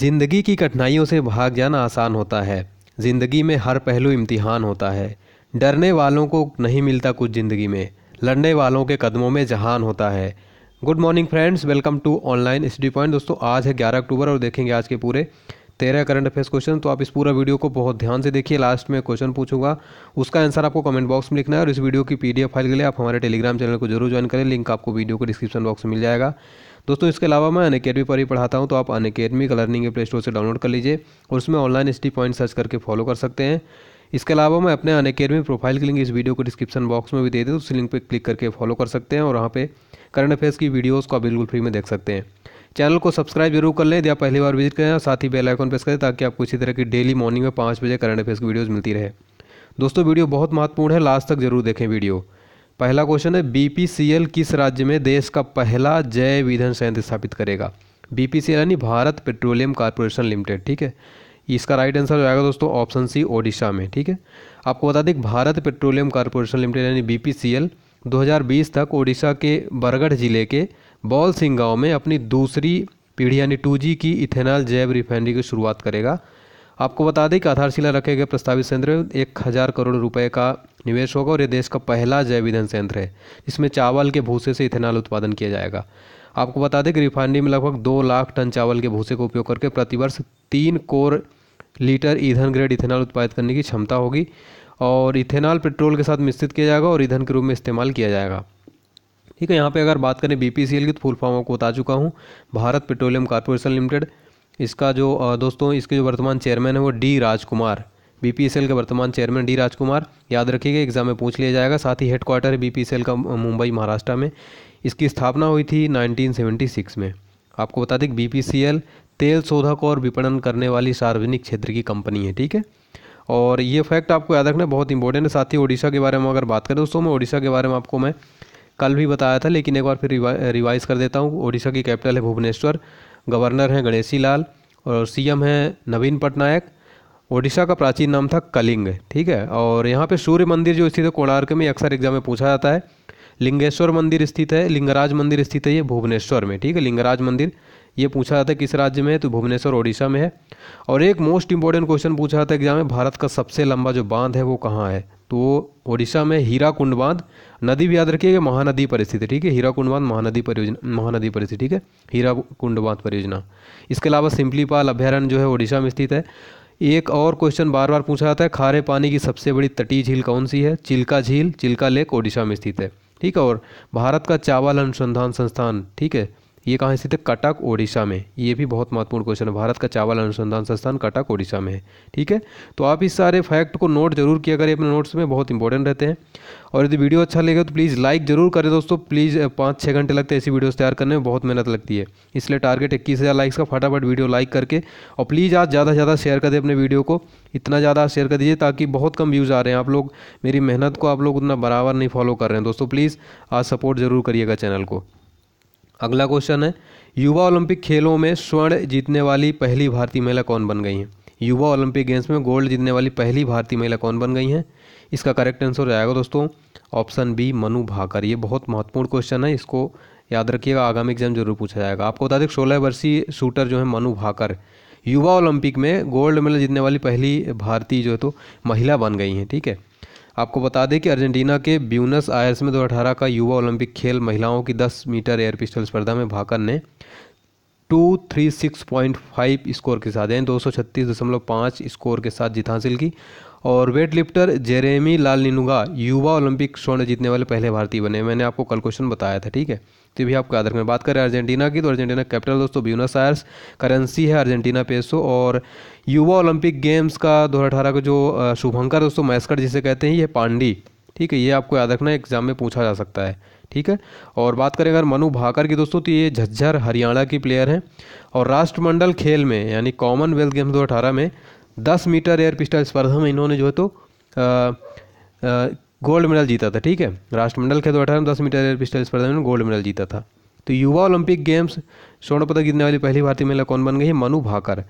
ज़िंदगी की कठिनाइयों से भाग जाना आसान होता है ज़िंदगी में हर पहलू इम्तिहान होता है डरने वालों को नहीं मिलता कुछ ज़िंदगी में लड़ने वालों के कदमों में जहान होता है good morning friends welcome to online study point दोस्तों आज है 11 अक्टूबर और देखेंगे आज के पूरे तेरह करंट अफेयर्स क्वेश्चन तो आप इस पूरा वीडियो को बहुत ध्यान से देखिए लास्ट में क्वेश्चन पूछूंगा उसका आंसर आपको कमेंट बॉक्स में लिखना है और इस वीडियो की पीडीएफ फाइल के लिए आप हमारे टेलीग्राम चैनल को जरूर ज्वाइन करें लिंक आपको वीडियो को डिस्क्रिप्शन बॉक्स में मिल जाएगा दोस्तों इसके अलावा मैं अन अकेडमी पर ही पढ़ाता हूँ तो आप अन अकेडमी का लर्निंग प्ले स्टोर से डाउनलोड कर लीजिए और उसमें ऑनलाइन एस पॉइंट सर्च करके फॉलो कर सकते हैं इसके अलावा मैं अपने अन अकेडमी प्रोफाइल की लिंक इस वीडियो को डिस्क्रिप्शन बॉक्स में भी दे दूँ उस लिंक पर क्लिक करके फॉलो कर सकते हैं और वहाँ पर करंट अफेयर्स की वीडियोज़ को आप बिल्कुल फ्री में देख सकते हैं चैनल को सब्सक्राइब जरूर कर लें यदि आप पहली बार विजिट करें साथ ही बेल आइकन प्रेस करें ताकि आपको इसी तरह की डेली मॉर्निंग में पाँच बजे करंट अफेयर्स की वीडियोज़ मिलती रहे दोस्तों वीडियो बहुत महत्वपूर्ण है लास्ट तक जरूर देखें वीडियो पहला क्वेश्चन है बीपीसीएल किस राज्य में देश का पहला जैव ईंधन संयंत्र स्थापित करेगा बीपीसीएल यानी भारत पेट्रोलियम कॉरपोरेशन लिमिटेड ठीक है इसका राइट आंसर हो जाएगा दोस्तों ऑप्शन सी ओडिशा में ठीक है आपको बता दें भारत पेट्रोलियम कॉरपोरेशन लिमिटेड यानी बीपीसीएल 2020 तक ओडिशा के बरगढ़ जिले के बॉल सिंह गाँव में अपनी दूसरी पीढ़ी यानी टू की इथेनॉल जैव रिफाइनरी की शुरुआत करेगा आपको बता दें कि आधारशिला रखे गए प्रस्तावित संयंत्र में एक हज़ार करोड़ रुपए का निवेश होगा और यह देश का पहला जैव ईंधन संयंत्र है जिसमें चावल के भूसे से इथेनॉल उत्पादन किया जाएगा आपको बता दें कि रिफाइनरी में लगभग दो लाख टन चावल के भूसे का उपयोग करके प्रतिवर्ष तीन कोर लीटर ईंधन ग्रेड इथेनॉल उत्पादित करने की क्षमता होगी और इथेनॉल पेट्रोल के साथ मिश्रित किया जाएगा और ईंधन के रूप में इस्तेमाल किया जाएगा ठीक है यहाँ पे अगर बात करें बी की तो फुल फॉर्म आपको बता चुका हूँ भारत पेट्रोलियम कॉरपोरेशन लिमिटेड इसका जो दोस्तों इसके जो वर्तमान चेयरमैन है वो डी राजकुमार बीपीएसएल के वर्तमान चेयरमैन डी राजकुमार याद रखिएगा एग्जाम में पूछ लिया जाएगा साथ ही हेडक्वार्टर है बीपीएसएल का मुंबई महाराष्ट्र में इसकी स्थापना हुई थी 1976 में आपको बता दें बीपीसीएल तेल शोधक और विपणन करने वाली सार्वजनिक क्षेत्र की कंपनी है ठीक है और ये फैक्ट आपको याद रखना बहुत इंपॉर्टेंट है साथ ही ओडिशा के बारे में अगर बात करें दोस्तों में ओडिशा के बारे में आपको मैं कल भी बताया था लेकिन एक बार फिर रिवा, रिवाइज़ कर देता हूँ ओडिशा की कैपिटल है भुवनेश्वर गवर्नर हैं गणेशी लाल और सीएम है नवीन पटनायक ओडिशा का प्राचीन नाम था कलिंग ठीक है और यहाँ पे सूर्य मंदिर जो स्थित है कोणार्क में अक्सर एग्जाम में पूछा जाता है लिंगेश्वर मंदिर स्थित है लिंगराज मंदिर स्थित है ये भुवनेश्वर में ठीक है लिंगराज मंदिर ये पूछा जाता है किस राज्य में है तो भुवनेश्वर ओडिशा में है और एक मोस्ट इंपॉर्टेंट क्वेश्चन पूछा जाता है एग्जाम में भारत का सबसे लंबा जो बांध है वो कहाँ है तो ओडिशा में हीरा कुंड बांध नदी भी याद रखिएगा महानदी पर स्थित है ठीक है हीरा कुंड बांध महानदी परियोजना महानदी पर स्थित ठीक है हीरा कुंड बांध परियोजना इसके अलावा सिंपलीपाल अभ्यारण्य जो है ओडिशा में स्थित है एक और क्वेश्चन बार बार पूछा जाता है खारे पानी की सबसे बड़ी तटीय झील कौन सी है चिल्का झील चिल्का लेक ओडिशा में स्थित है ठीक है और भारत का चावल अनुसंधान संस्थान ठीक है ये कहाँ स्थित है कटक ओडिशा में ये भी बहुत महत्वपूर्ण क्वेश्चन है भारत का चावल अनुसंधान संस्थान कटक ओडिशा में है ठीक है तो आप इस सारे फैक्ट को नोट जरूर किया करें अपने नोट्स में बहुत इंपॉर्टेंट रहते हैं और यदि वीडियो अच्छा लगेगा तो प्लीज़ लाइक जरूर करें दोस्तों प्लीज़ पाँच छः घंटे लगते हैं ऐसी वीडियोज़ तैयार करने में बहुत मेहनत लगती है इसलिए टारगेट इक्कीस हज़ार लाइक्स का फटाफट वीडियो लाइक करके और प्लीज़ आज ज़्यादा से ज़्यादा शेयर कर दें अपने वीडियो को इतना ज़्यादा शेयर कर दीजिए ताकि बहुत कम व्यूज़ आ रहे हैं आप लोग मेरी मेहनत को आप लोग उतना बराबर नहीं फॉलो कर रहे हैं दोस्तों प्लीज़ आज सपोर्ट ज़रूर करिएगा चैनल को अगला क्वेश्चन है युवा ओलंपिक खेलों में स्वर्ण जीतने वाली पहली भारतीय महिला कौन बन गई हैं युवा ओलंपिक गेम्स में गोल्ड जीतने वाली पहली भारतीय महिला कौन बन गई हैं इसका करेक्ट आंसर जाएगा दोस्तों ऑप्शन बी मनु भाकर ये बहुत महत्वपूर्ण क्वेश्चन है इसको याद रखिएगा आगामी एग्जाम जरूर पूछा जाएगा आपको बता दें सोलह वर्षीय शूटर जो है मनु भाकर युवा ओलंपिक में गोल्ड मेडल जीतने वाली पहली भारतीय जो है तो महिला बन गई हैं ठीक है आपको बता दें कि अर्जेंटीना के ब्यूनस आयर्स में 2018 का युवा ओलंपिक खेल महिलाओं की 10 मीटर एयर पिस्टल स्पर्धा में भाकर ने 236.5 स्कोर के साथ यानी 236.5 स्कोर के साथ जीत हासिल की और weightlifter Jeremy Lalrinnunga युवा ओलंपिक स्वर्ण जीतने वाले पहले भारतीय बने मैंने आपको कल क्वेश्चन बताया था ठीक है तो भी आपको याद रखना बात करें अर्जेंटीना की तो अर्जेंटीना कैपिटल दोस्तों ब्यूनस आयर्स करेंसी है अर्जेंटीना पेसो और युवा ओलंपिक गेम्स का दो का जो शुभंकर दोस्तों मैस्कर जिसे कहते हैं ये पांडी ठीक है ये आपको याद रखना एग्जाम में पूछा जा सकता है ठीक है और बात करें अगर मनु भाकर की दोस्तों तो ये झज्जर हरियाणा की प्लेयर हैं और राष्ट्रमंडल खेल में यानी कॉमनवेल्थ गेम्स दो में दस मीटर एयर पिस्टल स्पर्धा में इन्होंने जो है तो गोल्ड मेडल जीता था ठीक है राष्ट्रमंडल खेल दो अठारह में दस मीटर एयर पिस्टल स्पर्धा में गोल्ड मेडल जीता था तो युवा ओलंपिक गेम्स स्वर्ण पदक जीतने वाली पहली भारतीय महिला कौन बन गई है मनु भाकर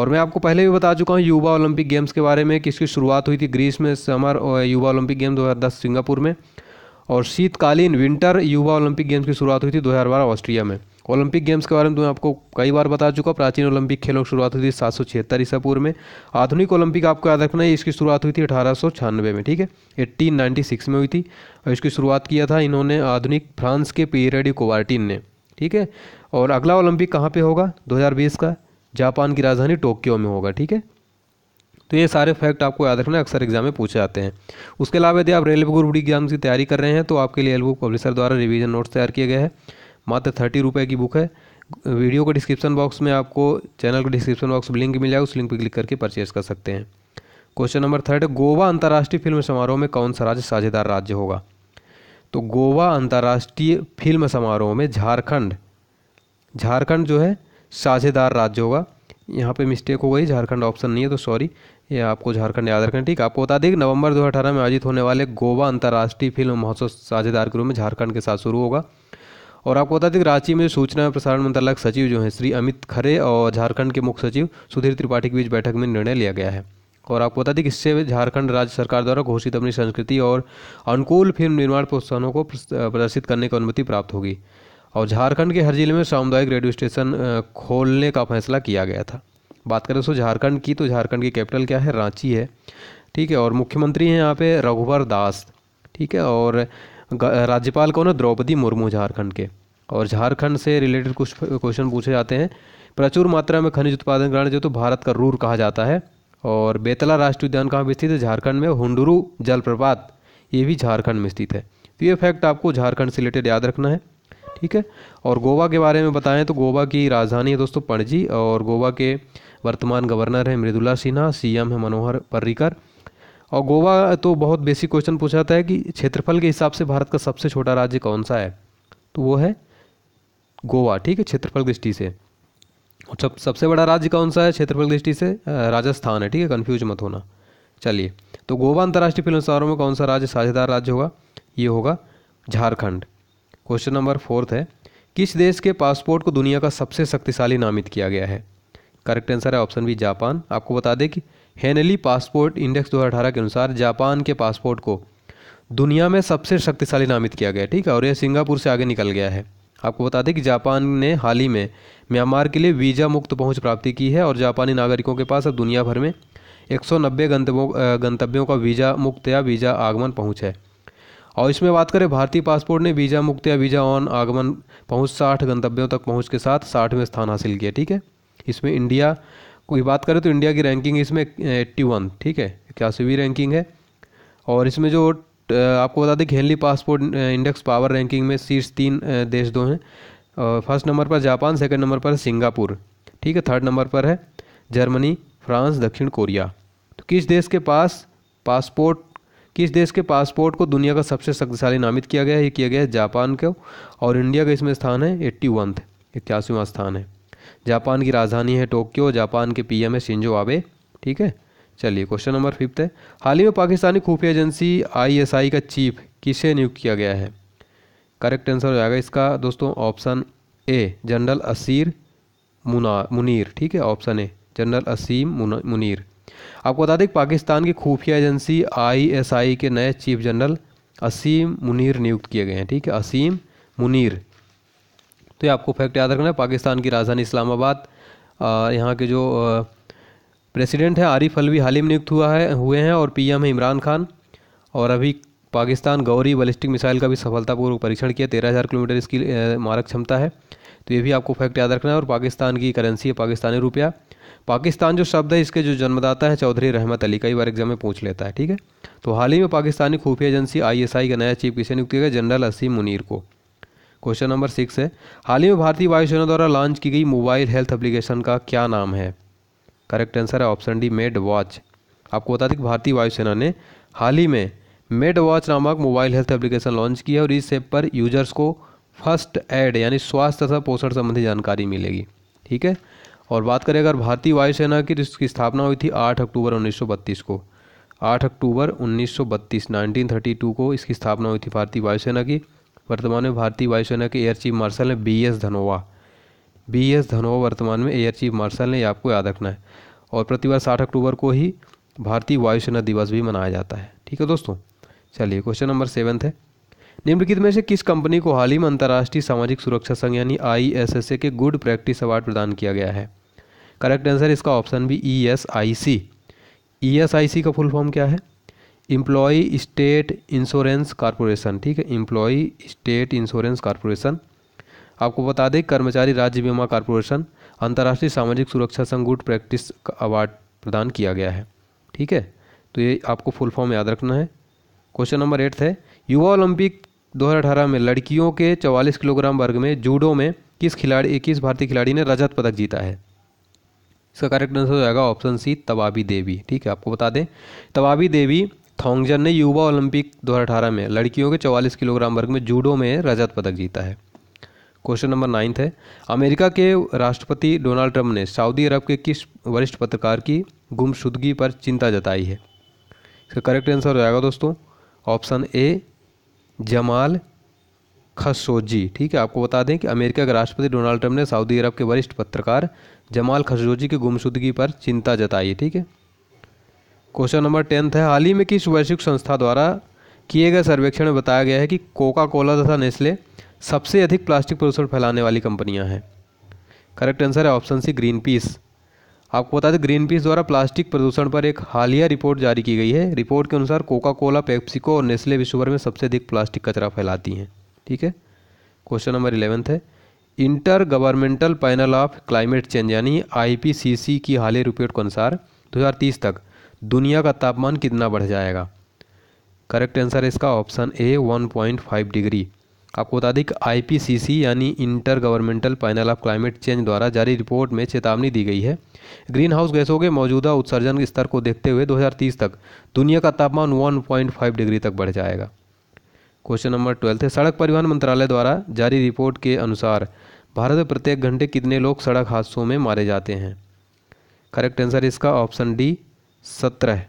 और मैं आपको पहले भी बता चुका हूँ युवा ओलंपिक गेम्स के बारे में किसकी शुरुआत हुई थी ग्रीस में समर युवा ओलंपिक गेम दो सिंगापुर में और शीतकालीन विंटर युवा ओलंपिक गेम्स की शुरुआत हुई थी 2012 ऑस्ट्रिया में ओलंपिक गेम्स के बारे में तो मैं आपको कई बार बता चुका प्राचीन ओलंपिक खेलों की शुरुआत हुई थी सात सौ छिहत्तर ईसा पूर्व में आधुनिक ओलंपिक आपको याद रखना है इसकी शुरुआत हुई थी अठारह सौ छियानवे में ठीक है एट्टीन नाइन्टी सिक्स में हुई थी और इसकी शुरुआत किया था इन्होंने आधुनिक फ्रांस के पीरेडी कोवार्टिन ने ठीक है और अगला ओलंपिक कहाँ पर होगा दो हज़ार बीस का जापान की राजधानी टोक्यो में होगा ठीक है तो ये सारे फैक्ट आपको याद रखना अक्सर एग्जाम में पूछे जाते हैं उसके अलावा यदि आप रेलवे ग्रुप डी एग्जाम की तैयारी कर रहे हैं तो आपके लिए एलबुक पब्लिशर द्वारा रिवीजन नोट्स तैयार किए गए हैं मात्र थर्टी रुपये की बुक है वीडियो के डिस्क्रिप्शन बॉक्स में आपको चैनल के डिस्क्रिप्शन बॉक्स में लिंक मिल जाएगा उस लिंक पर क्लिक करके परचेज कर सकते हैं क्वेश्चन नंबर थर्ड गोवा अंतर्राष्ट्रीय फिल्म समारोह में कौन सा राज्य साझेदार राज्य होगा तो गोवा अंतर्राष्ट्रीय फिल्म समारोह में झारखंड झारखंड जो है साझेदार राज्य होगा यहाँ पे मिस्टेक हो गई झारखंड ऑप्शन नहीं है तो सॉरी ये आपको झारखंड याद रखना ठीक आपको बता दें कि नवंबर 2018 में आयोजित होने वाले गोवा अंतर्राष्ट्रीय फिल्म महोत्सव साझेदार के रूप में झारखंड के साथ शुरू होगा और आपको बता दें कि रांची में सूचना और प्रसारण मंत्रालय के सचिव जो हैं श्री अमित खरे और झारखंड के मुख्य सचिव सुधीर त्रिपाठी के बीच बैठक में निर्णय लिया गया है और आपको बता दें कि इससे झारखंड राज्य सरकार द्वारा घोषित अपनी संस्कृति और अनुकूल फिल्म निर्माण प्रोत्साहनों को प्रदर्शित करने की अनुमति प्राप्त होगी और झारखंड के हर जिले में सामुदायिक रेडियो स्टेशन खोलने का फैसला किया गया था बात करें दोस्तों झारखंड की तो झारखंड की कैपिटल क्या है रांची है ठीक है और मुख्यमंत्री हैं यहाँ पे रघुवर दास ठीक है और राज्यपाल कौन है द्रौपदी मुर्मू झारखंड के और झारखंड से रिलेटेड कुछ क्वेश्चन पूछे जाते हैं प्रचुर मात्रा में खनिज उत्पादन ग्रहण जो तो भारत का रूर कहा जाता है और बेतला राष्ट्रीय उद्यान कहाँ स्थित है झारखंड में हुंडरू जलप्रपात ये भी झारखंड में स्थित है तो ये फैक्ट आपको झारखंड से रिलेटेड याद रखना है ठीक है और गोवा के बारे में बताएं तो गोवा की राजधानी है दोस्तों पणजी और गोवा के वर्तमान गवर्नर हैं मृदुला सिन्हा सीएम है मनोहर पर्रिकर और गोवा तो बहुत बेसिक क्वेश्चन पूछा जाता है कि क्षेत्रफल के हिसाब से भारत का सबसे छोटा राज्य कौन सा है तो वो है गोवा ठीक है क्षेत्रफल दृष्टि से और सब सबसे बड़ा राज्य कौन सा है क्षेत्रफल दृष्टि से राजस्थान है ठीक है कन्फ्यूज मत होना चलिए तो गोवा अंतर्राष्ट्रीय फिल्म समारोह में कौन सा राज्य साझेदार राज्य होगा ये होगा झारखंड क्वेश्चन नंबर फोर्थ है किस देश के पासपोर्ट को दुनिया का सबसे शक्तिशाली नामित किया गया है करेक्ट आंसर है ऑप्शन बी जापान आपको बता दें कि हेनली पासपोर्ट इंडेक्स 2018 के अनुसार जापान के पासपोर्ट को दुनिया में सबसे शक्तिशाली नामित किया गया ठीक है और यह सिंगापुर से आगे निकल गया है आपको बता दें कि जापान ने हाल ही में म्यांमार के लिए वीज़ा मुक्त पहुंच प्राप्ति की है और जापानी नागरिकों के पास अब दुनिया भर में एक गंतव्यों गंतव्यों का वीज़ा मुक्त या वीज़ा आगमन पहुंच है और इसमें बात करें भारतीय पासपोर्ट ने वीज़ा मुक्त या वीज़ा ऑन आगमन पहुँच साठ गंतव्यों तक पहुँच के साथ साठवें स्थान हासिल किया ठीक है इसमें इंडिया कोई बात करें तो इंडिया की रैंकिंग इसमें एट्टी वन ठीक है इक्यासीवीं रैंकिंग है और इसमें जो आपको बता दें कि Henley passport index power ranking में शीर्ष तीन देश दो हैं फर्स्ट नंबर पर जापान सेकंड नंबर पर सिंगापुर ठीक है थर्ड नंबर पर है जर्मनी फ्रांस दक्षिण कोरिया तो किस देश के पास पासपोर्ट किस देश के पासपोर्ट को दुनिया का सबसे शक्तिशाली नामित किया गया है ये किया गया है जापान को और इंडिया का इसमें स्थान है एट्टी वन इक्यासीवा स्थान है जापान की राजधानी है टोक्यो जापान के पीएम है शिंजो आबे ठीक है चलिए क्वेश्चन नंबर फिफ्थ है हाल ही में पाकिस्तानी खुफिया एजेंसी आईएसआई का चीफ किसे नियुक्त किया गया है करेक्ट आंसर हो जाएगा इसका दोस्तों ऑप्शन ए जनरल असीर मुना मुनीर ठीक है option A general Asim Munir आपको बता दें पाकिस्तान की खुफिया एजेंसी आईएसआई के नए चीफ जनरल असीम मुनीर नियुक्त किए गए हैं ठीक है असीम मुनीर तो ये आपको फैक्ट याद रखना है पाकिस्तान की राजधानी इस्लामाबाद यहाँ के जो प्रेसिडेंट हैं आरिफ अलवी हाल ही में नियुक्त हुआ है हुए हैं और एम है इमरान खान और अभी पाकिस्तान गौरी बैलिस्टिक मिसाइल का भी सफलतापूर्वक परीक्षण किया तेरह हज़ार किलोमीटर इसकी मारक क्षमता है तो ये भी आपको फैक्ट याद रखना है और पाकिस्तान की करेंसी है पाकिस्तानी रुपया पाकिस्तान जो शब्द है इसके जो जन्मदाता है चौधरी रहमत अली कई बार एग्जाम में पूछ लेता है ठीक है तो हाल ही में पाकिस्तानी खुफिया एजेंसी आईएसआई का नया चीफ किसे नियुक्त किया गया जनरल असीम मुनीर को क्वेश्चन नंबर सिक्स है हाल ही में भारतीय वायुसेना द्वारा लॉन्च की गई मोबाइल हेल्थ एप्लीकेशन का क्या नाम है करेक्ट आंसर है ऑप्शन डी मेड वॉच आपको बता दें कि भारतीय वायुसेना ने हाल ही में मेड वॉच नामक मोबाइल हेल्थ एप्लीकेशन लॉन्च की है और इस ऐप पर यूजर्स को फर्स्ट एड यानी स्वास्थ्य तथा पोषण संबंधी जानकारी मिलेगी ठीक है और बात करें अगर भारतीय वायुसेना की जिसकी तो स्थापना हुई थी 8 अक्टूबर 1932 को 8 अक्टूबर 1932 1932 को इसकी स्थापना हुई थी भारतीय वायुसेना की वर्तमान में भारतीय वायुसेना के एयर चीफ मार्शल हैं B S Dhanoa B S Dhanoa वर्तमान में एयर चीफ मार्शल हैं ये आपको याद रखना है और प्रतिवर्ष साठ अक्टूबर को ही भारतीय वायुसेना दिवस भी मनाया जाता है ठीक है दोस्तों चलिए क्वेश्चन नंबर सेवन्थ है निम्नलिखित में से किस कंपनी को हाल ही में अंतर्राष्ट्रीय सामाजिक सुरक्षा संघ यानी आई के गुड प्रैक्टिस अवार्ड प्रदान किया गया है करेक्ट आंसर इसका ऑप्शन भी E S I C E S I सी का फुल फॉर्म क्या है इम्प्लॉई स्टेट इंश्योरेंस कॉरपोरेशन ठीक है इम्प्लॉई स्टेट इंश्योरेंस कॉरपोरेशन आपको बता दें कर्मचारी राज्य बीमा कॉरपोरेशन अंतर्राष्ट्रीय सामाजिक सुरक्षा संघ गुड प्रैक्टिस का अवार्ड प्रदान किया गया है ठीक है तो ये आपको फुल फॉर्म याद रखना है क्वेश्चन नंबर एट है युवा ओलंपिक 2018 में लड़कियों के 44 किलोग्राम वर्ग में जूडो में किस खिलाड़ी किस भारतीय खिलाड़ी ने रजत पदक जीता है इसका करेक्ट आंसर हो जाएगा ऑप्शन सी तबाबी देवी ठीक है आपको बता दें तबाबी देवी थोंगजन ने युवा ओलंपिक 2018 में लड़कियों के 44 किलोग्राम वर्ग में जूडो में रजत पदक जीता है क्वेश्चन नंबर नाइन्थ है अमेरिका के राष्ट्रपति डोनाल्ड ट्रंप ने सऊदी अरब के किस वरिष्ठ पत्रकार की गुमशुदगी पर चिंता जताई है इसका करेक्ट आंसर हो जाएगा दोस्तों ऑप्शन ए जमाल खसोजी ठीक है आपको बता दें कि अमेरिका के राष्ट्रपति डोनाल्ड ट्रंप ने सऊदी अरब के वरिष्ठ पत्रकार जमाल खसोजी की गुमशुदगी पर चिंता जताई है ठीक है क्वेश्चन नंबर टेंथ है हाल ही में किस वैश्विक संस्था द्वारा किए गए सर्वेक्षण में बताया गया है कि कोका कोला तथा नेस्ले सबसे अधिक प्लास्टिक प्रदूषण फैलाने वाली कंपनियां हैं करेक्ट आंसर है ऑप्शन सी ग्रीन पीस आपको बता दें ग्रीन पीस द्वारा प्लास्टिक प्रदूषण पर एक हालिया रिपोर्ट जारी की गई है रिपोर्ट के अनुसार कोका कोला पेप्सिको और नेस्ले विश्वभर में सबसे अधिक प्लास्टिक कचरा फैलाती हैं ठीक है क्वेश्चन नंबर इलेवेंथ है intergovernmental panel of climate change यानी आई की हालिया रिपोर्ट के अनुसार दो तक दुनिया का तापमान कितना बढ़ जाएगा करेक्ट आंसर है इसका ऑप्शन ए 1.5 डिग्री आपको बता दें कि आईपीसीसी यानी intergovernmental panel of climate change द्वारा जारी रिपोर्ट में चेतावनी दी गई है ग्रीन हाउस गैसों के मौजूदा उत्सर्जन स्तर को देखते हुए 2030 तक दुनिया का तापमान 1.5 डिग्री तक बढ़ जाएगा क्वेश्चन नंबर ट्वेल्थ है सड़क परिवहन मंत्रालय द्वारा जारी रिपोर्ट के अनुसार भारत में प्रत्येक घंटे कितने लोग सड़क हादसों में मारे जाते हैं करेक्ट आंसर इसका ऑप्शन डी सत्रह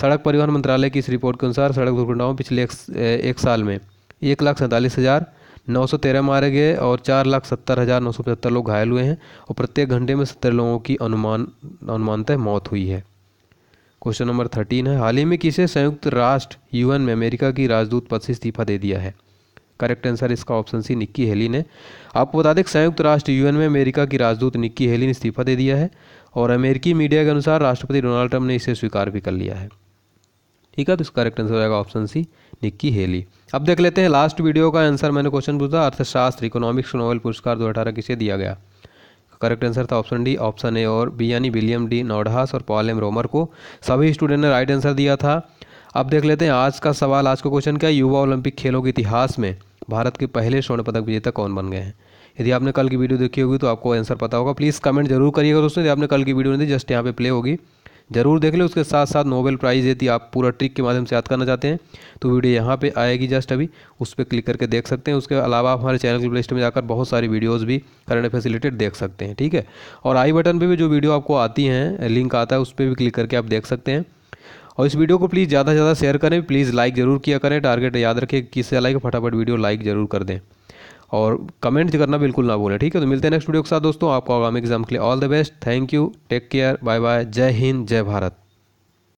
सड़क परिवहन मंत्रालय की इस रिपोर्ट के अनुसार सड़क दुर्घटनाओं पिछले एक, एक साल में एक लाख सैंतालीस हज़ार नौ सौ तेरह मारे गए और चार लाख सत्तर हज़ार नौ सौ पचहत्तर लोग घायल हुए हैं और प्रत्येक घंटे में सत्तर लोगों की अनुमान अनुमानतः मौत हुई है क्वेश्चन नंबर थर्टीन है हाल ही में किसे संयुक्त राष्ट्र यूएन में अमेरिका की राजदूत पद से इस्तीफा दे दिया है करेक्ट आंसर इसका ऑप्शन सी निक्की हेली ने आपको बता दें संयुक्त राष्ट्र यूएन में अमेरिका की राजदूत निक्की हेली ने इस्तीफा दे दिया है और अमेरिकी मीडिया के अनुसार राष्ट्रपति डोनाल्ड ट्रंप ने इसे स्वीकार भी कर लिया है ठीक है तो इसका करेक्ट आंसर हो जाएगा ऑप्शन सी निक्की हेली अब देख लेते हैं लास्ट वीडियो का आंसर मैंने क्वेश्चन पूछा अर्थशास्त्र इकोनॉमिक्स नोबेल पुरस्कार दो हज़ार किसे दिया गया करेक्ट आंसर था ऑप्शन डी ऑप्शन ए और बी यानी विलियम डी नोडहास और पॉल एम रोमर को सभी स्टूडेंट ने राइट आंसर दिया था अब देख लेते हैं आज का सवाल आज का क्वेश्चन क्या है युवा ओलंपिक खेलों के इतिहास में भारत के पहले स्वर्ण पदक विजेता कौन बन गए हैं यदि आपने कल की वीडियो देखी होगी तो आपको आंसर पता होगा प्लीज़ कमेंट जरूर करिएगा दोस्तों यदि आपने कल की वीडियो नहीं दी जस्ट यहाँ पे प्ले होगी जरूर देख लें उसके साथ साथ नोबेल प्राइज़ यदि आप पूरा ट्रिक के माध्यम से याद करना चाहते हैं तो वीडियो यहाँ पर आएगी जस्ट अभी उस पर क्लिक करके देख सकते हैं उसके अलावा आप हमारे चैनल की लिस्ट में जाकर बहुत सारी वीडियोज़ भी करंट अफेयर रिलेटेड देख सकते हैं ठीक है और आई बटन पर भी जो वीडियो आपको आती हैं लिंक आता है उस पर भी क्लिक करके आप देख सकते हैं और इस वीडियो को प्लीज़ ज़्यादा से ज़्यादा शेयर करें प्लीज़ लाइक ज़रूर किया करें टारगेट याद रखें किससे लाइक फटाफट वीडियो लाइक ज़रूर कर दें और कमेंट करना बिल्कुल ना भूलें ठीक है तो मिलते हैं नेक्स्ट वीडियो के साथ दोस्तों आपको आगामी एग्जाम के लिए all the best thank you take care bye bye जय हिंद जय भारत